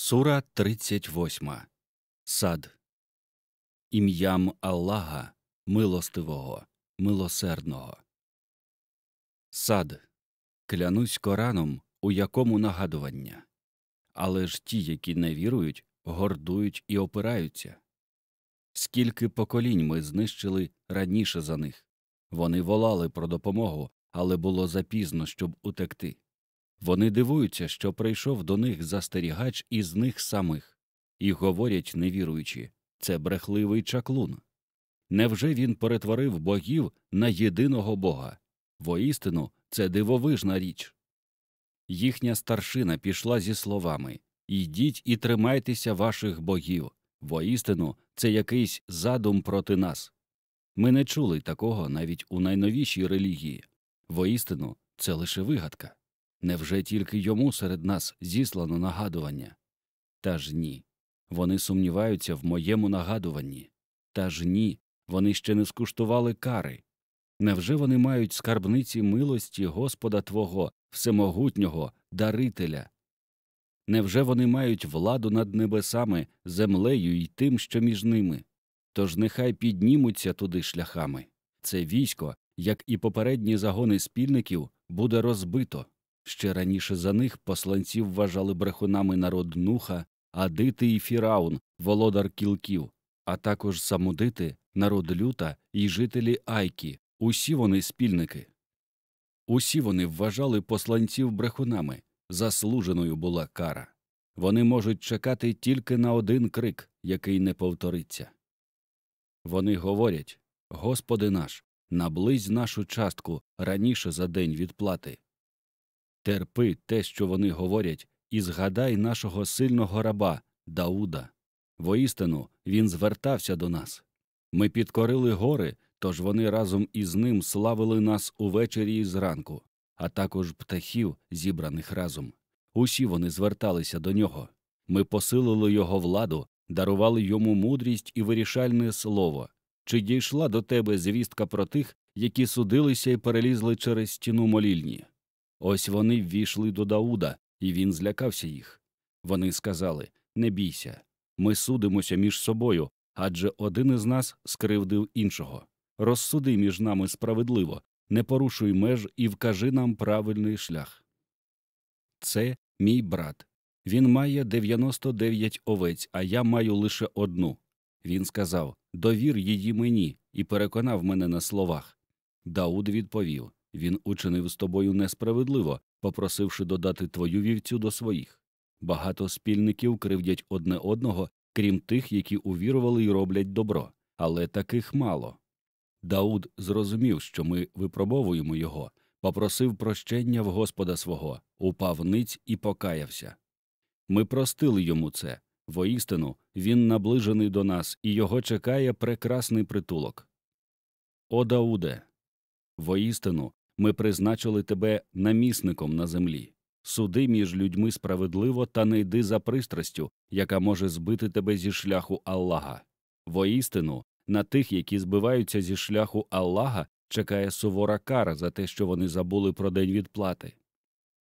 Сура 38. Сад. Ім'ям Аллаха милостивого, милосердного. Сад. Клянусь Кораном, у якому нагадування. Але ж ті, які не вірують, гордують і опираються. Скільки поколінь ми знищили раніше за них. Вони волали про допомогу, але було запізно, щоб утекти. Вони дивуються, що прийшов до них застерігач із них самих, і говорять, невіруючи, це брехливий чаклун. Невже він перетворив богів на єдиного бога? Воістину, це дивовижна річ. Їхня старшина пішла зі словами Йдіть і тримайтеся ваших богів. Воістину, це якийсь задум проти нас. Ми не чули такого навіть у найновішій релігії. Воістину, це лише вигадка. Невже тільки йому серед нас зіслано нагадування? Та ж ні. Вони сумніваються в моєму нагадуванні. Та ж ні, вони ще не скуштували кари. Невже вони мають скарбниці милості Господа Твого, всемогутнього, дарителя? Невже вони мають владу над небесами, землею і тим, що між ними? Тож нехай піднімуться туди шляхами. Це військо, як і попередні загони спільників, буде розбито. Ще раніше за них посланців вважали брехунами народ Нуха, Адити і Фіраун, володар кілків, а також самудити, народ люта і жителі Айкі. Усі вони спільники. Усі вони вважали посланців брехунами. Заслуженою була кара. Вони можуть чекати тільки на один крик, який не повториться. Вони говорять Господи наш, наблизь нашу частку раніше за день відплати. Терпи те, що вони говорять, і згадай нашого сильного раба Дауда. Воістину він звертався до нас. Ми підкорили гори, тож вони разом із ним славили нас увечері і зранку, а також птахів, зібраних разом. Усі вони зверталися до нього. Ми посилили його владу, дарували йому мудрість і вирішальне слово. Чи дійшла до тебе звістка про тих, які судилися і перелізли через стіну молільні? Ось вони ввійшли до Дауда, і він злякався їх. Вони сказали Не бійся, ми судимося між собою, адже один із нас скривдив іншого. Розсуди між нами справедливо, не порушуй меж і вкажи нам правильний шлях. Це мій брат. Він має 99 овець, а я маю лише одну. Він сказав Довір її мені і переконав мене на словах. Дауд відповів він учинив з тобою несправедливо, попросивши додати твою вівцю до своїх. Багато спільників кривдять одне одного, крім тих, які увірували і роблять добро, але таких мало. Дауд зрозумів, що ми випробовуємо його, попросив прощення в Господа свого, упав ниць і покаявся. Ми простили йому це. Воістину, він наближений до нас, і його чекає прекрасний притулок. О Дауде! Воістину, ми призначили тебе намісником на землі. Суди між людьми справедливо та не йди за пристрастю, яка може збити тебе зі шляху Аллаха. Воістину, на тих, які збиваються зі шляху Аллаха, чекає сувора кара за те, що вони забули про день відплати.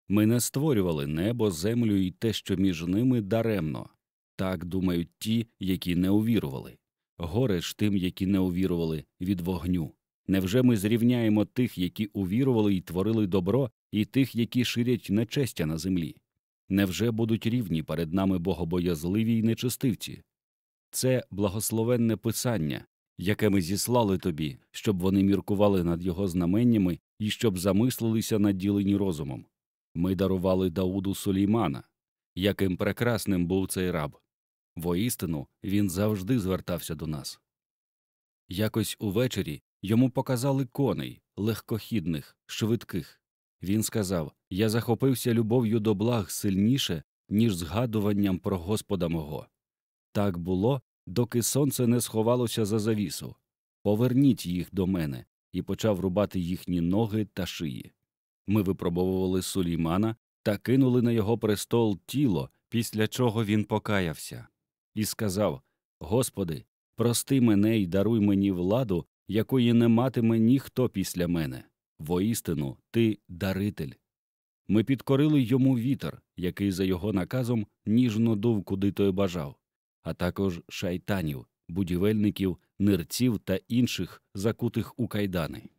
Ми не створювали небо, землю і те, що між ними даремно. Так думають ті, які не увірували. Горе ж тим, які не увірували від вогню. Невже ми зрівняємо тих, які увірували і творили добро, і тих, які ширять нечестя на землі? Невже будуть рівні перед нами богобоязливі й нечистивці? Це благословенне писання, яке ми зіслали тобі, щоб вони міркували над його знаменнями і щоб замислилися наділені розумом. Ми дарували Дауду Сулеймана, яким прекрасним був цей раб. Воістину він завжди звертався до нас. Якось увечері Йому показали коней, легкохідних, швидких. Він сказав Я захопився любов'ю до благ сильніше, ніж згадуванням про Господа мого. Так було, доки сонце не сховалося за завісу. Поверніть їх до мене і почав рубати їхні ноги та шиї. Ми випробовували Сулеймана та кинули на його престол тіло, після чого він покаявся, і сказав Господи, прости мене і даруй мені владу, якої не матиме ніхто після мене. Воістину, ти даритель. Ми підкорили йому вітер, який за його наказом ніжно дув, куди той бажав, а також шайтанів, будівельників, нирців та інших, закутих у кайдани.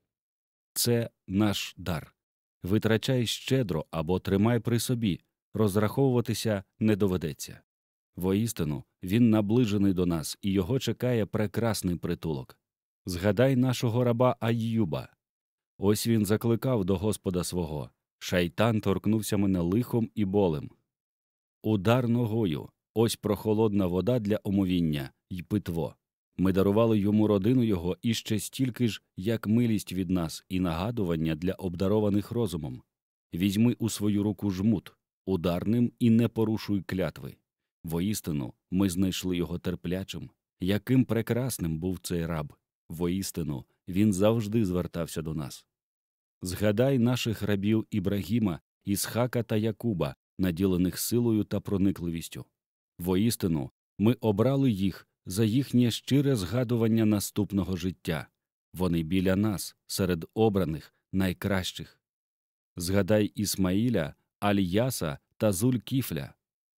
Це наш дар. Витрачай щедро або тримай при собі, розраховуватися не доведеться. Воістину, він наближений до нас і його чекає прекрасний притулок. Згадай нашого раба Айюба. Ось він закликав до Господа свого. Шайтан торкнувся мене лихом і болем. Удар ногою, ось прохолодна вода для омовіння й питво. Ми дарували йому родину його і ще стільки ж, як милість від нас і нагадування для обдарованих розумом. Візьми у свою руку жмут, ударним і не порушуй клятви. Воістину, ми знайшли його терплячим, яким прекрасним був цей раб. Воістину, він завжди звертався до нас. Згадай наших рабів Ібрагіма, Ісхака та Якуба, наділених силою та проникливістю. Воістину, ми обрали їх за їхнє щире згадування наступного життя вони біля нас, серед обраних, найкращих. Згадай Ісмаїля, Альяса та Зулькіфля.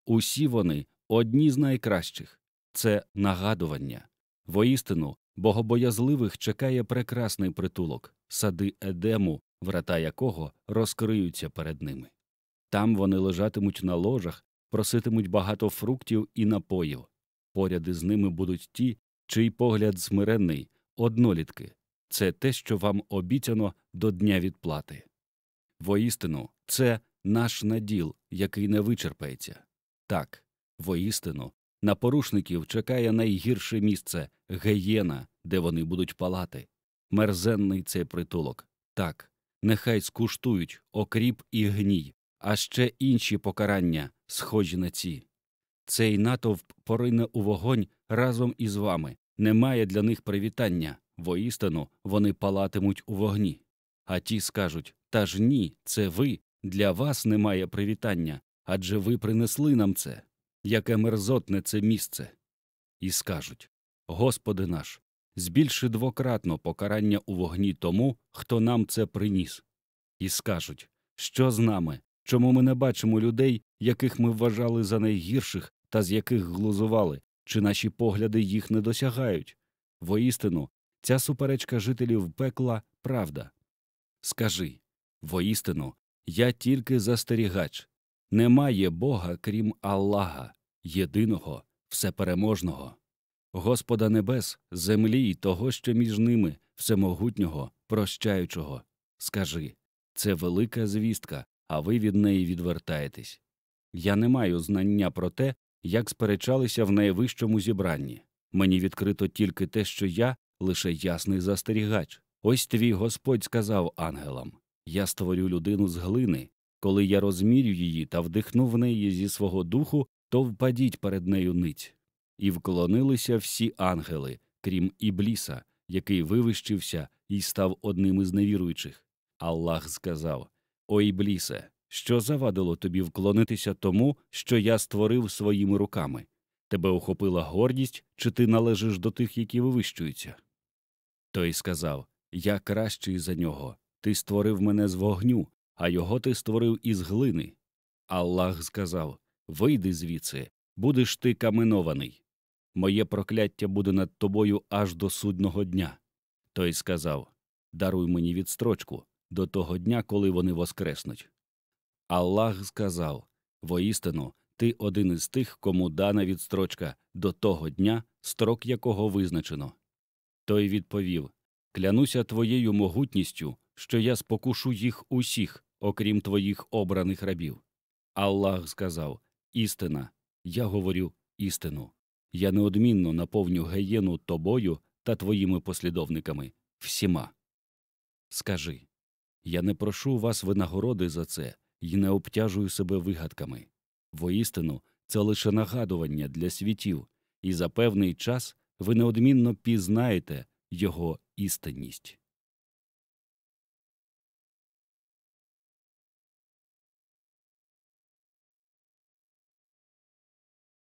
Усі вони одні з найкращих це нагадування. Воістину, Богобоязливих чекає прекрасний притулок, сади едему, врата якого розкриються перед ними. Там вони лежатимуть на ложах, проситимуть багато фруктів і напоїв. Поряд із ними будуть ті, чий погляд смиренний, однолітки це те, що вам обіцяно до дня відплати. Воістину, це наш наділ, який не вичерпається. Так, воістину, на порушників чекає найгірше місце геєна, де вони будуть палати. Мерзенний цей притулок. Так, нехай скуштують окріп і гній, а ще інші покарання, схожі на ці. Цей натовп порине у вогонь разом із вами. Немає для них привітання, воістину вони палатимуть у вогні. А ті скажуть та ж ні, це ви, для вас немає привітання, адже ви принесли нам це, яке мерзотне це місце. І скажуть Господи наш, збільши двократно покарання у вогні тому, хто нам це приніс, і скажуть, що з нами, чому ми не бачимо людей, яких ми вважали за найгірших та з яких глузували, чи наші погляди їх не досягають. Воістину, ця суперечка жителів пекла правда. Скажи воістину, я тільки застерігач немає Бога, крім Аллаха, єдиного, всепереможного. Господа небес, землі й того, що між ними, всемогутнього, прощаючого. Скажи це велика звістка, а ви від неї відвертаєтесь. Я не маю знання про те, як сперечалися в найвищому зібранні. Мені відкрито тільки те, що я лише ясний застерігач. Ось твій Господь сказав ангелам Я створю людину з глини, коли я розмірю її та вдихну в неї зі свого духу, то впадіть перед нею ниць і вклонилися всі ангели, крім Ібліса, який вивищився і став одним із невіруючих. Аллах сказав: О Іблісе, що завадило тобі вклонитися тому, що я створив своїми руками? Тебе охопила гордість, чи ти належиш до тих, які вивищуються? Той сказав Я кращий за нього. Ти створив мене з вогню, а його ти створив із глини. Аллах сказав Вийди звідси, будеш ти каменований моє прокляття буде над тобою аж до судного дня. Той сказав Даруй мені відстрочку до того дня, коли вони воскреснуть. Аллах сказав Воістину, ти один із тих, кому дана відстрочка до того дня, строк якого визначено. Той відповів Клянуся твоєю могутністю, що я спокушу їх усіх, окрім твоїх обраних рабів. Аллах сказав Істина, я говорю істину. Я неодмінно наповню геєну тобою та твоїми послідовниками всіма. Скажи я не прошу вас винагороди за це і не обтяжую себе вигадками. Воістину, це лише нагадування для світів, і за певний час ви неодмінно пізнаєте його істинність.